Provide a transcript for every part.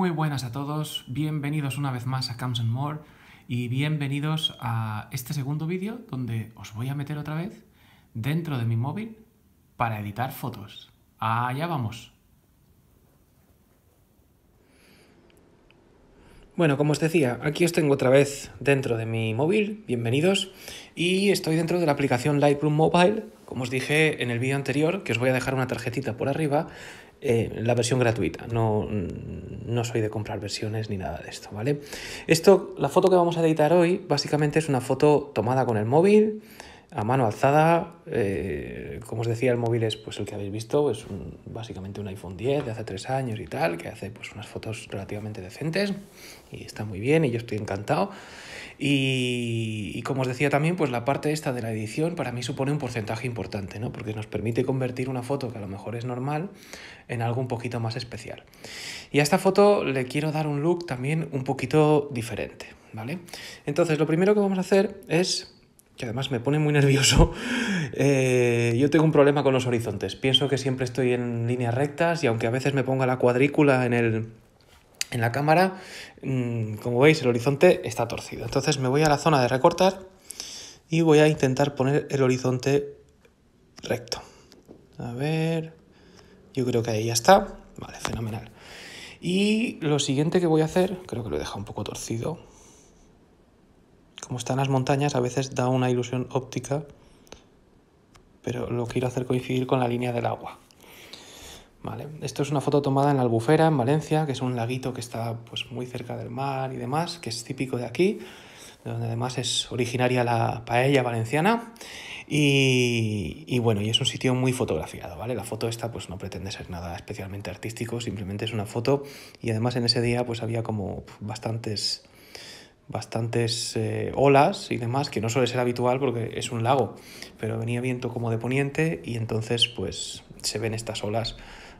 Muy buenas a todos, bienvenidos una vez más a Camps More y bienvenidos a este segundo vídeo donde os voy a meter otra vez dentro de mi móvil para editar fotos. Allá vamos. Bueno, como os decía, aquí os tengo otra vez dentro de mi móvil, bienvenidos, y estoy dentro de la aplicación Lightroom Mobile, como os dije en el vídeo anterior, que os voy a dejar una tarjetita por arriba, eh, la versión gratuita. No, mm, no soy de comprar versiones ni nada de esto, ¿vale? Esto, la foto que vamos a editar hoy, básicamente es una foto tomada con el móvil, a mano alzada. Eh, como os decía, el móvil es pues, el que habéis visto, es básicamente un iPhone 10 de hace tres años y tal, que hace pues, unas fotos relativamente decentes y está muy bien y yo estoy encantado. Y, como os decía también, pues la parte esta de la edición para mí supone un porcentaje importante, ¿no? porque nos permite convertir una foto que a lo mejor es normal en algo un poquito más especial. Y a esta foto le quiero dar un look también un poquito diferente. ¿vale? Entonces lo primero que vamos a hacer es, que además me pone muy nervioso, eh, yo tengo un problema con los horizontes. Pienso que siempre estoy en líneas rectas y aunque a veces me ponga la cuadrícula en el en la cámara, mm, como veis, el horizonte está torcido. Entonces me voy a la zona de recortar y voy a intentar poner el horizonte recto. A ver, yo creo que ahí ya está. Vale, fenomenal. Y lo siguiente que voy a hacer, creo que lo he dejado un poco torcido. Como están las montañas, a veces da una ilusión óptica, pero lo quiero hacer coincidir con la línea del agua. Vale. Esto es una foto tomada en la Albufera, en Valencia, que es un laguito que está pues, muy cerca del mar y demás, que es típico de aquí, donde además es originaria la paella valenciana. Y, bueno, y es un sitio muy fotografiado, ¿vale? La foto esta pues no pretende ser nada especialmente artístico, simplemente es una foto y además en ese día pues había como bastantes bastantes eh, olas y demás, que no suele ser habitual porque es un lago, pero venía viento como de poniente y entonces pues se ven estas olas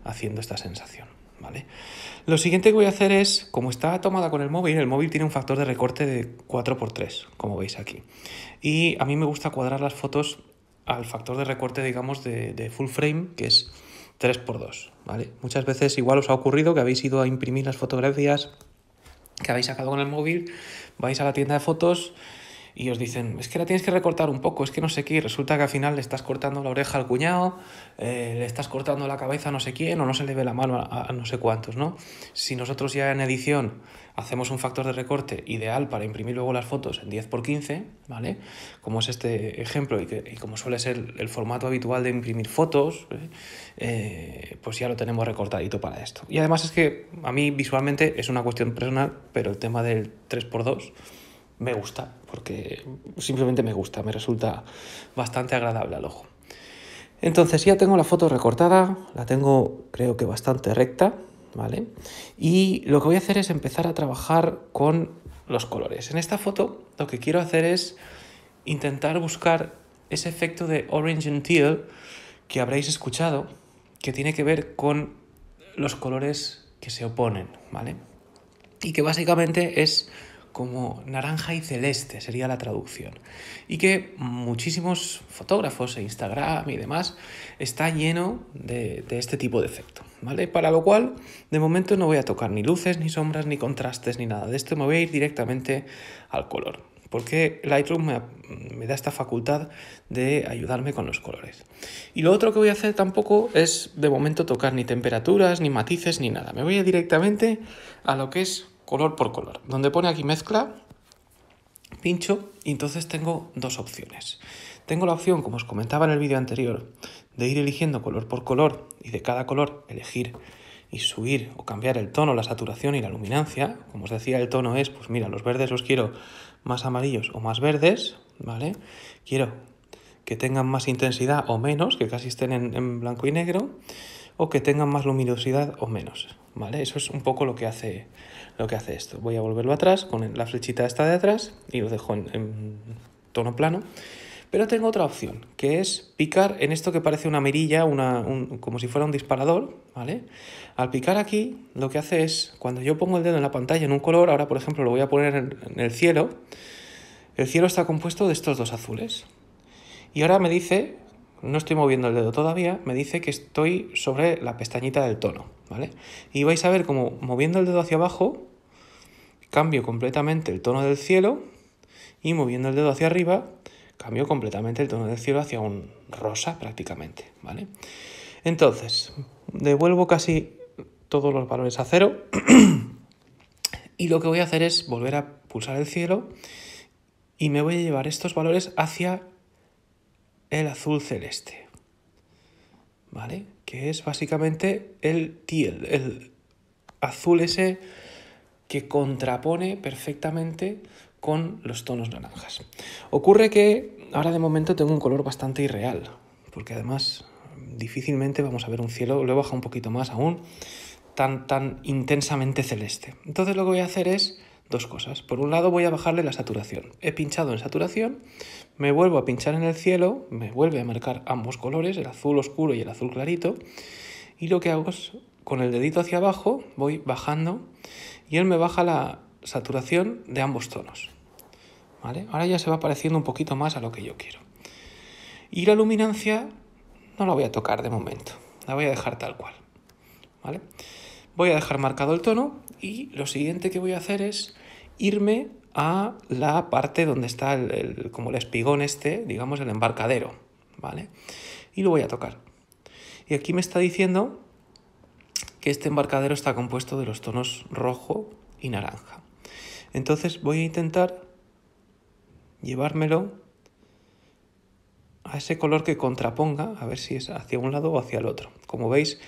haciendo esta sensación. ¿Vale? Lo siguiente que voy a hacer es, como está tomada con el móvil, el móvil tiene un factor de recorte de 4x3, como veis aquí. Y a mí me gusta cuadrar las fotos al factor de recorte, digamos, de, full frame, que es 3x2, ¿vale? Muchas veces igual os ha ocurrido que habéis ido a imprimir las fotografías que habéis sacado con el móvil, vais a la tienda de fotos, y os dicen, es que la tienes que recortar un poco, es que no sé qué, resulta que al final le estás cortando la oreja al cuñado, eh, le estás cortando la cabeza a no sé quién, o no se le ve la mano a, no sé cuántos, ¿no? Si nosotros ya en edición hacemos un factor de recorte ideal para imprimir luego las fotos en 10x15, ¿vale? Como es este ejemplo y, como suele ser el formato habitual de imprimir fotos, ¿eh? Eh, pues ya lo tenemos recortadito para esto. Y además es que a mí visualmente es una cuestión personal, pero el tema del 3x2 me gusta, porque simplemente me gusta, me resulta bastante agradable al ojo. Entonces ya tengo la foto recortada, la tengo creo que bastante recta, ¿vale? Y lo que voy a hacer es empezar a trabajar con los colores. En esta foto lo que quiero hacer es intentar buscar ese efecto de orange and teal que habréis escuchado, que tiene que ver con los colores que se oponen, ¿vale? Y que básicamente es como naranja y celeste, sería la traducción. Y que muchísimos fotógrafos e Instagram y demás está lleno de, este tipo de efecto, ¿vale? Para lo cual, de momento no voy a tocar ni luces, ni sombras, ni contrastes, ni nada de esto, me voy a ir directamente al color. Porque Lightroom me, da esta facultad de ayudarme con los colores. Y lo otro que voy a hacer tampoco es de momento tocar ni temperaturas, ni matices, ni nada. Me voy a directamente a lo que es color por color. Donde pone aquí mezcla, pincho y entonces tengo dos opciones. Tengo la opción, como os comentaba en el vídeo anterior, de ir eligiendo color por color y de cada color elegir y subir o cambiar el tono, la saturación y la luminancia. Como os decía, el tono es, pues mira, los verdes los quiero más amarillos o más verdes, ¿vale? Quiero que tengan más intensidad o menos, que casi estén en, en blanco y negro o que tengan más luminosidad o menos, ¿vale? Eso es un poco lo que hace, lo que hace esto. Voy a volverlo atrás con la flechita esta de atrás y lo dejo en, tono plano. Pero tengo otra opción, que es picar en esto que parece una mirilla, una, como si fuera un disparador, ¿vale? Al picar aquí, lo que hace es, cuando yo pongo el dedo en la pantalla en un color, ahora por ejemplo lo voy a poner en el cielo, el cielo está compuesto de estos dos azules. Y ahora me dice no estoy moviendo el dedo todavía, me dice que estoy sobre la pestañita del tono, ¿vale? Y vais a ver como moviendo el dedo hacia abajo, cambio completamente el tono del cielo y moviendo el dedo hacia arriba, cambio completamente el tono del cielo hacia un rosa prácticamente, ¿vale? Entonces, devuelvo casi todos los valores a cero y lo que voy a hacer es volver a pulsar el cielo y me voy a llevar estos valores hacia el azul celeste. ¿Vale? Que es básicamente el tiel, el azul ese que contrapone perfectamente con los tonos naranjas. Ocurre que ahora de momento tengo un color bastante irreal, porque además difícilmente vamos a ver un cielo, lo baja un poquito más aún, tan, tan intensamente celeste. Entonces lo que voy a hacer es dos cosas. Por un lado voy a bajarle la saturación. He pinchado en saturación, me vuelvo a pinchar en el cielo, me vuelve a marcar ambos colores, el azul oscuro y el azul clarito, y lo que hago es con el dedito hacia abajo voy bajando y él me baja la saturación de ambos tonos. Ahora ya se va pareciendo un poquito más a lo que yo quiero. Y la luminancia no la voy a tocar de momento, la voy a dejar tal cual. ¿Vale? Voy a dejar marcado el tono y lo siguiente que voy a hacer es irme a la parte donde está el, como el espigón este, digamos el embarcadero, ¿vale? Y lo voy a tocar. Y aquí me está diciendo que este embarcadero está compuesto de los tonos rojo y naranja. Entonces voy a intentar llevármelo a ese color que contraponga, a ver si es hacia un lado o hacia el otro. Como veis,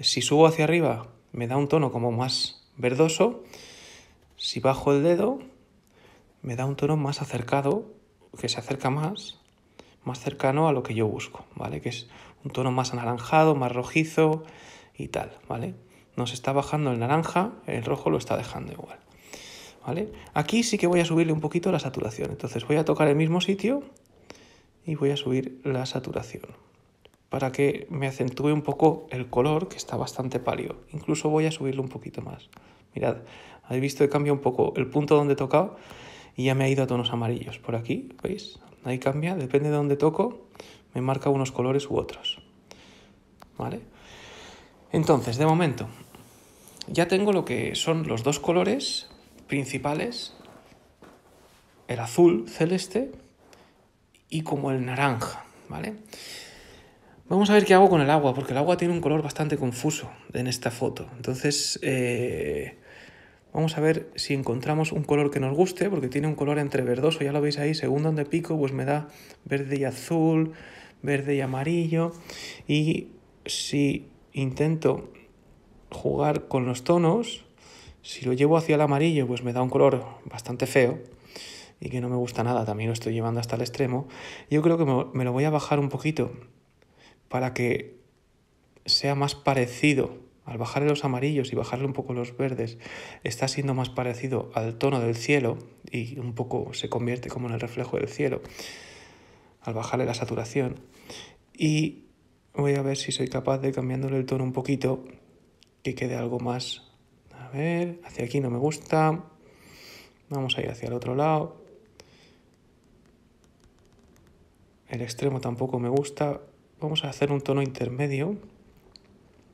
si subo hacia arriba me da un tono como más verdoso, si bajo el dedo, me da un tono más acercado, que se acerca más, más cercano a lo que yo busco, ¿vale? Que es un tono más anaranjado, más rojizo y tal, ¿vale? Nos está bajando el naranja, el rojo lo está dejando igual, ¿vale? Aquí sí que voy a subirle un poquito la saturación, entonces voy a tocar el mismo sitio y voy a subir la saturación, para que me acentúe un poco el color que está bastante pálido. Incluso voy a subirlo un poquito más. Mirad, habéis visto que cambia un poco el punto donde he tocado y ya me ha ido a tonos amarillos. Por aquí, ¿veis? Ahí cambia, depende de dónde toco, me marca unos colores u otros. ¿Vale? Entonces, de momento, ya tengo lo que son los dos colores principales, el azul celeste y como el naranja, ¿vale? Vamos a ver qué hago con el agua, porque el agua tiene un color bastante confuso en esta foto. Entonces, eh, vamos a ver si encontramos un color que nos guste, porque tiene un color entre verdoso, ya lo veis ahí, según donde pico, pues me da verde y azul, verde y amarillo. Y si intento jugar con los tonos, si lo llevo hacia el amarillo, pues me da un color bastante feo y que no me gusta nada, también lo estoy llevando hasta el extremo. Yo creo que me lo voy a bajar un poquito para que sea más parecido, al bajarle los amarillos y bajarle un poco los verdes, está siendo más parecido al tono del cielo y un poco se convierte como en el reflejo del cielo, al bajarle la saturación. Y voy a ver si soy capaz de cambiándole el tono un poquito, que quede algo más. A ver, hacia aquí no me gusta. Vamos a ir hacia el otro lado. El extremo tampoco me gusta, vamos a hacer un tono intermedio.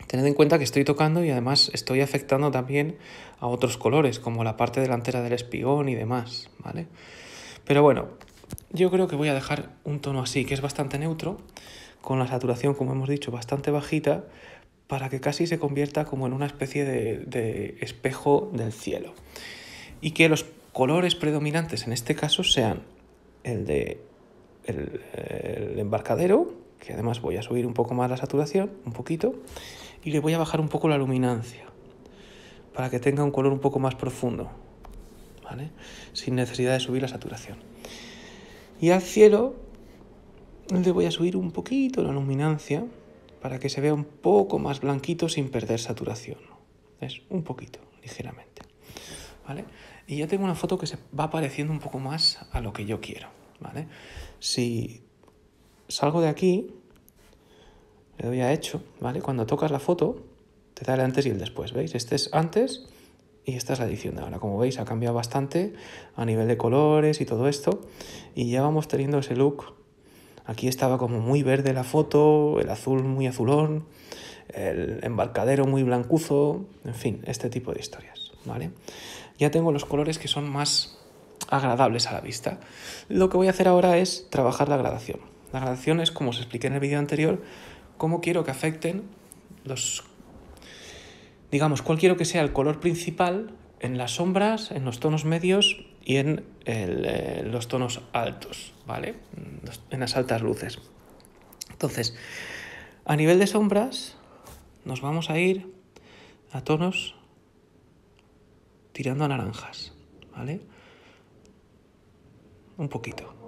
Tened en cuenta que estoy tocando y además estoy afectando también a otros colores, como la parte delantera del espigón y demás, ¿vale? Pero bueno, yo creo que voy a dejar un tono así, que es bastante neutro, con la saturación, como hemos dicho, bastante bajita, para que casi se convierta como en una especie de, espejo del cielo. Y que los colores predominantes en este caso sean el de el embarcadero, que además voy a subir un poco más la saturación, un poquito, y le voy a bajar un poco la luminancia, para que tenga un color un poco más profundo, ¿vale? Sin necesidad de subir la saturación. Y al cielo le voy a subir un poquito la luminancia, para que se vea un poco más blanquito sin perder saturación. Es un poquito, ligeramente. ¿Vale? Y ya tengo una foto que se va pareciendo un poco más a lo que yo quiero. ¿Vale? Si salgo de aquí, le doy a hecho, ¿vale? Cuando tocas la foto, te da el antes y el después, ¿veis? Este es antes y esta es la edición de ahora. Como veis, ha cambiado bastante a nivel de colores y todo esto. Y ya vamos teniendo ese look. Aquí estaba como muy verde la foto, el azul muy azulón, el embarcadero muy blancuzo, en fin, este tipo de historias, ¿vale? Ya tengo los colores que son más agradables a la vista. Lo que voy a hacer ahora es trabajar la gradación las es, como os expliqué en el vídeo anterior, cómo quiero que afecten los... Digamos, cuál quiero que sea el color principal en las sombras, en los tonos medios y en eh, los tonos altos, ¿vale? En las altas luces. Entonces, a nivel de sombras, nos vamos a ir a tonos tirando a naranjas, ¿vale? Un poquito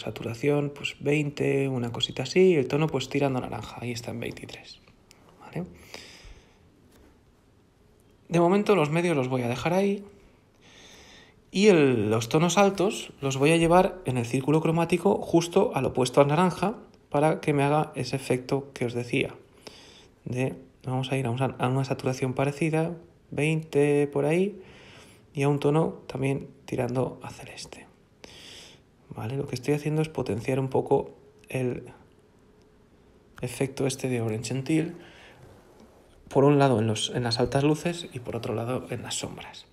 saturación pues 20, una cosita así, y el tono pues tirando naranja, ahí está en 23. De momento los medios los voy a dejar ahí y los tonos altos los voy a llevar en el círculo cromático justo al opuesto al naranja para que me haga ese efecto que os decía. De, vamos a ir a una, a una saturación parecida, 20 por ahí, y a un tono también tirando a celeste. ¿vale? Lo que estoy haciendo es potenciar un poco el efecto este de Orange gentil por un lado en, las altas luces y por otro lado en las sombras,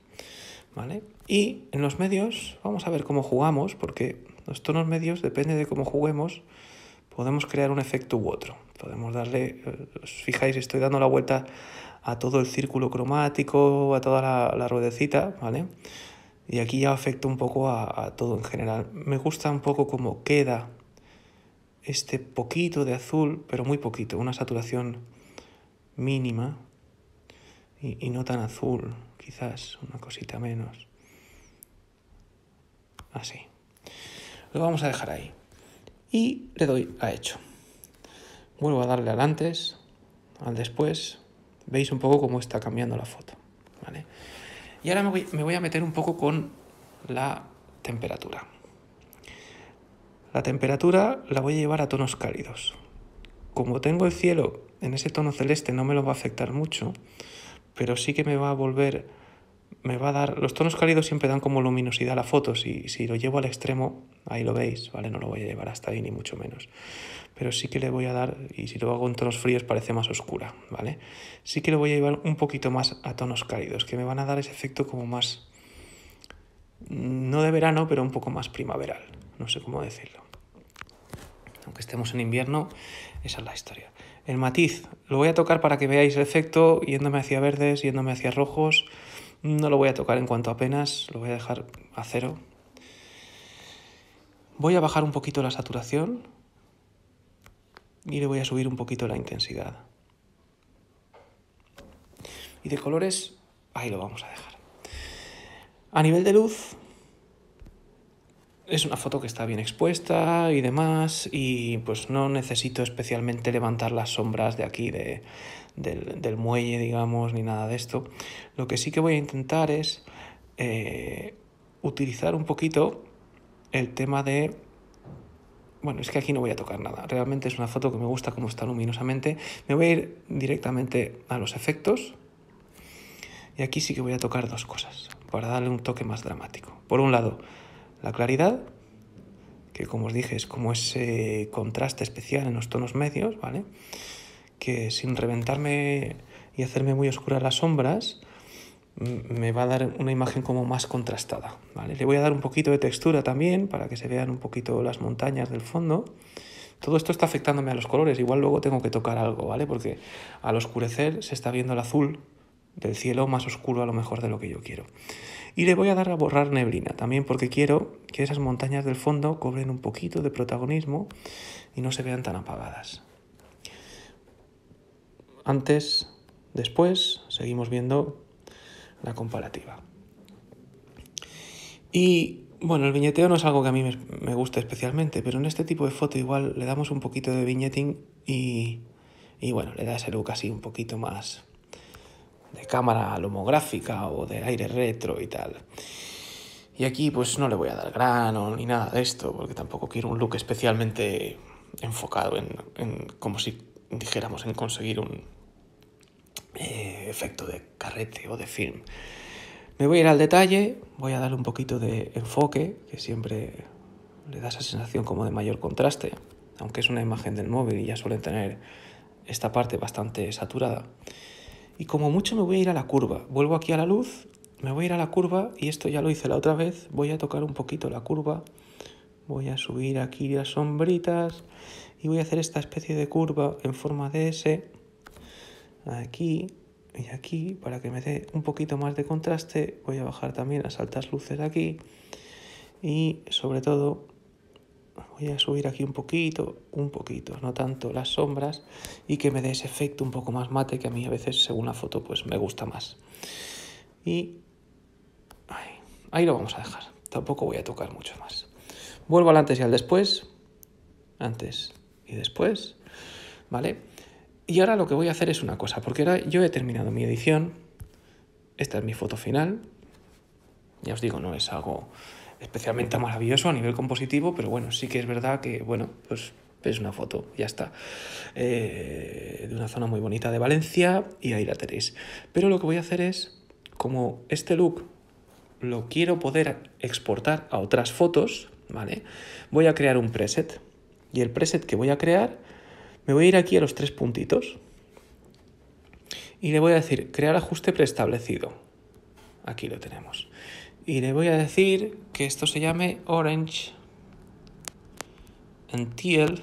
¿vale? Y en los medios, vamos a ver cómo jugamos, porque los tonos medios, depende de cómo juguemos, podemos crear un efecto u otro. Podemos darle, eh, os fijáis, estoy dando la vuelta a todo el círculo cromático, a toda la, la ruedecita, ¿vale? Y aquí ya afecta un poco a, todo en general. Me gusta un poco cómo queda este poquito de azul, pero muy poquito, una saturación mínima y, y, no tan azul, quizás una cosita menos. Así. Lo vamos a dejar ahí. Y le doy a hecho. Vuelvo a darle al antes, al después. Veis un poco cómo está cambiando la foto. ¿vale? Y ahora me voy, a meter un poco con la temperatura. La temperatura la voy a llevar a tonos cálidos. Como tengo el cielo en ese tono celeste no me lo va a afectar mucho, pero sí que me va a volver me va a dar... Los tonos cálidos siempre dan como luminosidad a la foto. Si, si lo llevo al extremo, ahí lo veis, ¿vale? No lo voy a llevar hasta ahí, ni mucho menos. Pero sí que le voy a dar, y si lo hago en tonos fríos parece más oscura, ¿vale? Sí que lo voy a llevar un poquito más a tonos cálidos, que me van a dar ese efecto como más... No de verano, pero un poco más primaveral. No sé cómo decirlo. Aunque estemos en invierno, esa es la historia. El matiz, lo voy a tocar para que veáis el efecto, yéndome hacia verdes, yéndome hacia rojos no lo voy a tocar en cuanto apenas, lo voy a dejar a cero. Voy a bajar un poquito la saturación y le voy a subir un poquito la intensidad. Y de colores, ahí lo vamos a dejar. A nivel de luz, es una foto que está bien expuesta y demás, y pues no necesito especialmente levantar las sombras de aquí, de, del, muelle, digamos, ni nada de esto. Lo que sí que voy a intentar es eh, utilizar un poquito el tema de... Bueno, es que aquí no voy a tocar nada. Realmente es una foto que me gusta como está luminosamente. Me voy a ir directamente a los efectos. Y aquí sí que voy a tocar dos cosas para darle un toque más dramático. Por un lado, la claridad, que como os dije es como ese contraste especial en los tonos medios, ¿vale? Que sin reventarme y hacerme muy oscuras las sombras, me va a dar una imagen como más contrastada, ¿vale? Le voy a dar un poquito de textura también para que se vean un poquito las montañas del fondo. Todo esto está afectándome a los colores, igual luego tengo que tocar algo, ¿vale? Porque al oscurecer se está viendo el azul del cielo más oscuro a lo mejor de lo que yo quiero. Y le voy a dar a borrar neblina también porque quiero que esas montañas del fondo cobren un poquito de protagonismo y no se vean tan apagadas. Antes, después, seguimos viendo la comparativa. Y bueno, el viñeteo no es algo que a mí me, guste gusta especialmente, pero en este tipo de foto igual le damos un poquito de viñeting y, y bueno, le da ese look así un poquito más de cámara lomográfica o de aire retro y tal. Y aquí pues no le voy a dar grano ni nada de esto, porque tampoco quiero un look especialmente enfocado en, como si dijéramos, en conseguir un eh, efecto de carrete o de film. Me voy a ir al detalle, voy a darle un poquito de enfoque, que siempre le da esa sensación como de mayor contraste, aunque es una imagen del móvil y ya suelen tener esta parte bastante saturada y como mucho me voy a ir a la curva. Vuelvo aquí a la luz, me voy a ir a la curva y esto ya lo hice la otra vez. Voy a tocar un poquito la curva, voy a subir aquí las sombritas y voy a hacer esta especie de curva en forma de S aquí y aquí para que me dé un poquito más de contraste. Voy a bajar también las altas luces aquí y sobre todo voy a subir aquí un poquito, un poquito, no tanto las sombras y que me dé ese efecto un poco más mate que a mí a veces según la foto pues me gusta más. Y ahí, lo vamos a dejar, tampoco voy a tocar mucho más. Vuelvo al antes y al después, antes y después, ¿vale? Y ahora lo que voy a hacer es una cosa, porque ahora yo he terminado mi edición, esta es mi foto final, ya os digo, no es algo especialmente maravilloso a nivel compositivo, pero bueno, sí que es verdad que, bueno, pues es una foto, ya está. Eh, de una zona muy bonita de Valencia y ahí la tenéis. Pero lo que voy a hacer es, como este look lo quiero poder exportar a otras fotos, ¿vale? Voy a crear un preset. Y el preset que voy a crear, me voy a ir aquí a los tres puntitos y le voy a decir crear ajuste preestablecido. Aquí lo tenemos y le voy a decir que esto se llame orange Until,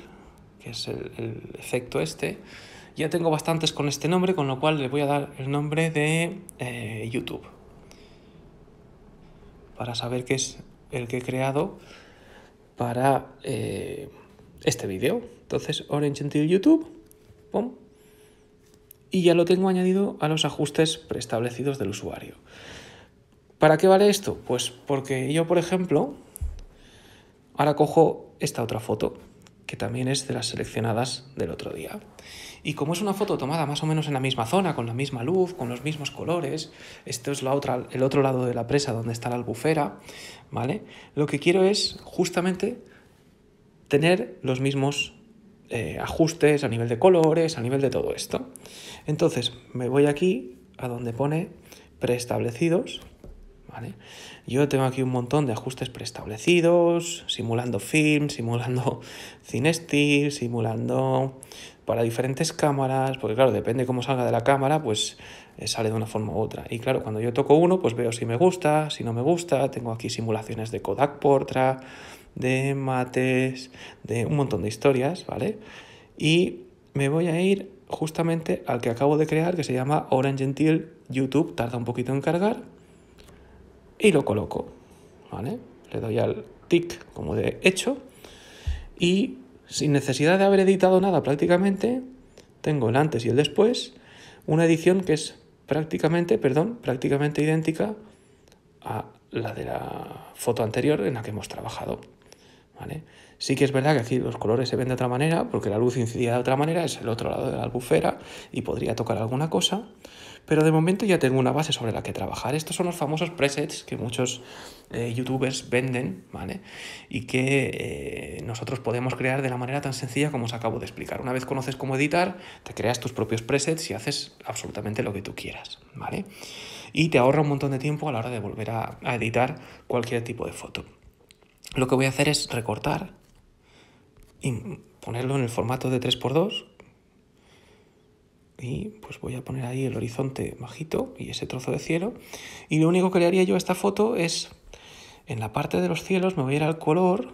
que es el, efecto este. Ya tengo bastantes con este nombre, con lo cual le voy a dar el nombre de eh, YouTube. Para saber que es el que he creado para eh, este vídeo. Entonces, Orange and YouTube. Y ya lo tengo añadido a los ajustes preestablecidos del usuario. ¿Para qué vale esto? Pues porque yo, por ejemplo, ahora cojo esta otra foto, que también es de las seleccionadas del otro día. Y como es una foto tomada más o menos en la misma zona, con la misma luz, con los mismos colores, esto es el otro lado de la presa donde está la albufera, ¿vale? Lo que quiero es justamente tener los mismos eh, ajustes a nivel de colores, a nivel de todo esto. Entonces me voy aquí a donde pone preestablecidos yo tengo aquí un montón de ajustes preestablecidos, simulando film, simulando cinestil, simulando para diferentes cámaras, porque claro, depende cómo salga de la cámara, pues eh, sale de una forma u otra. Y claro, cuando yo toco uno, pues veo si me gusta, si no me gusta, tengo aquí simulaciones de Kodak Portra, de mates, de un montón de historias, ¿vale? Y me voy a ir justamente al que acabo de crear, que se llama Orange Gentil YouTube, tarda un poquito en cargar, y lo coloco. ¿vale? Le doy al tic como de hecho y sin necesidad de haber editado nada prácticamente, tengo el antes y el después, una edición que es prácticamente, perdón, prácticamente idéntica a la de la foto anterior en la que hemos trabajado. ¿vale? Sí que es verdad que aquí los colores se ven de otra manera, porque la luz incidía de otra manera, es el otro lado de la albufera y podría tocar alguna cosa, pero de momento ya tengo una base sobre la que trabajar. Estos son los famosos presets que muchos eh, youtubers venden, ¿vale? Y que eh, nosotros podemos crear de la manera tan sencilla como os acabo de explicar. Una vez conoces cómo editar, te creas tus propios presets y haces absolutamente lo que tú quieras, ¿vale? Y te ahorra un montón de tiempo a la hora de volver a, a editar cualquier tipo de foto. Lo que voy a hacer es recortar y ponerlo en el formato de 3x2 y pues voy a poner ahí el horizonte bajito y ese trozo de cielo y lo único que le haría yo a esta foto es en la parte de los cielos me voy a ir al color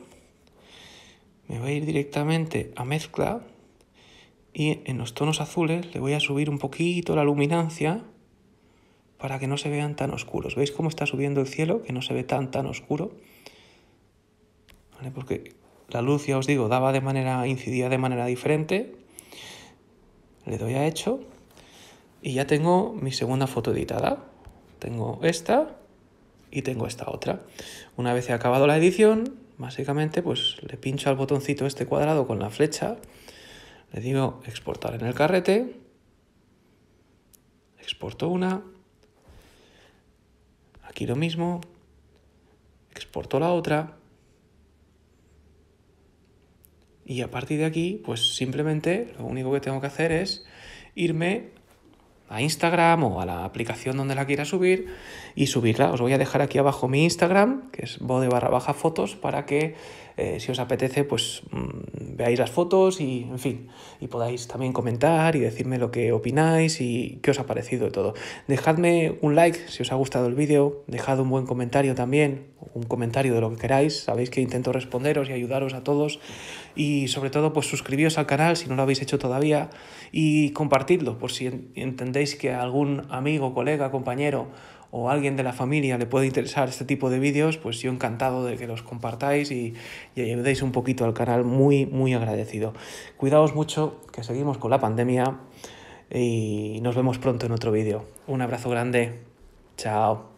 me voy a ir directamente a mezcla y en los tonos azules le voy a subir un poquito la luminancia para que no se vean tan oscuros. ¿Veis cómo está subiendo el cielo? Que no se ve tan tan oscuro. Porque la luz, ya os digo, daba de manera, incidía de manera diferente le doy a hecho y ya tengo mi segunda foto editada. Tengo esta y tengo esta otra. Una vez he acabado la edición, básicamente pues le pincho al botoncito este cuadrado con la flecha, le digo exportar en el carrete, exporto una, aquí lo mismo, exporto la otra Y a partir de aquí, pues simplemente lo único que tengo que hacer es irme a Instagram o a la aplicación donde la quiera subir y subirla. Os voy a dejar aquí abajo mi Instagram, que es bode barra baja fotos, para que eh, si os apetece, pues mm, veáis las fotos y, en fin, y podáis también comentar y decirme lo que opináis y qué os ha parecido de todo. Dejadme un like si os ha gustado el vídeo, dejad un buen comentario también, un comentario de lo que queráis, sabéis que intento responderos y ayudaros a todos y sobre todo pues suscribíos al canal si no lo habéis hecho todavía y compartidlo por si entendéis que algún amigo, colega, compañero o alguien de la familia le puede interesar este tipo de vídeos, pues yo encantado de que los compartáis y, y ayudéis un poquito al canal, muy, muy agradecido. Cuidaos mucho, que seguimos con la pandemia y nos vemos pronto en otro vídeo. Un abrazo grande, chao.